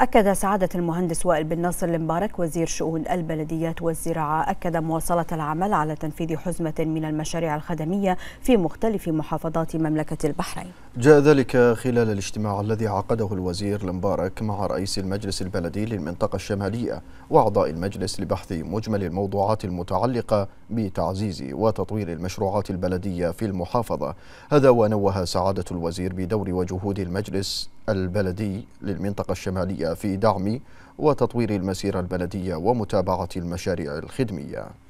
أكد سعادة المهندس وائل بن ناصر المبارك وزير شؤون البلديات والزراعة أكد مواصلة العمل على تنفيذ حزمة من المشاريع الخدمية في مختلف محافظات مملكة البحرين جاء ذلك خلال الاجتماع الذي عقده الوزير المبارك مع رئيس المجلس البلدي للمنطقة الشمالية وأعضاء المجلس لبحث مجمل الموضوعات المتعلقة بتعزيز وتطوير المشروعات البلدية في المحافظة هذا ونوه سعادة الوزير بدور وجهود المجلس البلدي للمنطقة الشمالية في دعم وتطوير المسيرة البلدية ومتابعة المشاريع الخدمية